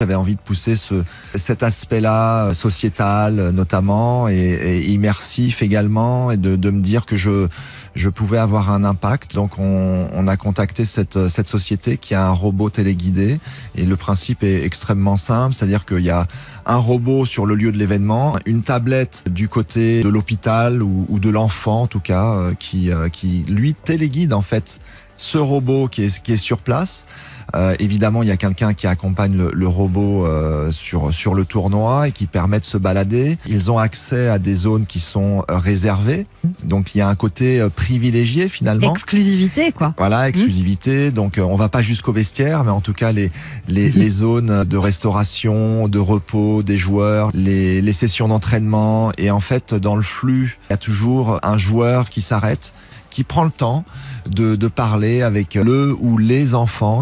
J'avais envie de pousser ce, cet aspect-là, euh, sociétal euh, notamment, et, immersif également, et de, de, me dire que je, je pouvais avoir un impact. Donc on, on a contacté cette, euh, cette société qui a un robot téléguidé, et le principe est extrêmement simple, c'est-à-dire qu'il y a un robot sur le lieu de l'événement, une tablette du côté de l'hôpital ou, ou de l'enfant en tout cas, qui, qui lui téléguide en fait ce robot qui est, qui est sur place. Euh, évidemment, il y a quelqu'un qui accompagne le, robot euh, sur, sur le tournoi et qui permet de se balader. Ils ont accès à des zones qui sont euh, réservées. Donc, il y a un côté privilégié finalement. Exclusivité, quoi. Voilà, hmm. exclusivité. Donc, on va pas jusqu'au vestiaire, mais en tout cas, les, les, hmm. les, zones de restauration, de repos des joueurs, les, les sessions d'entraînement. Et en fait, dans le flux, il y a toujours un joueur qui s'arrête qui prend le temps de, de parler avec le ou les enfants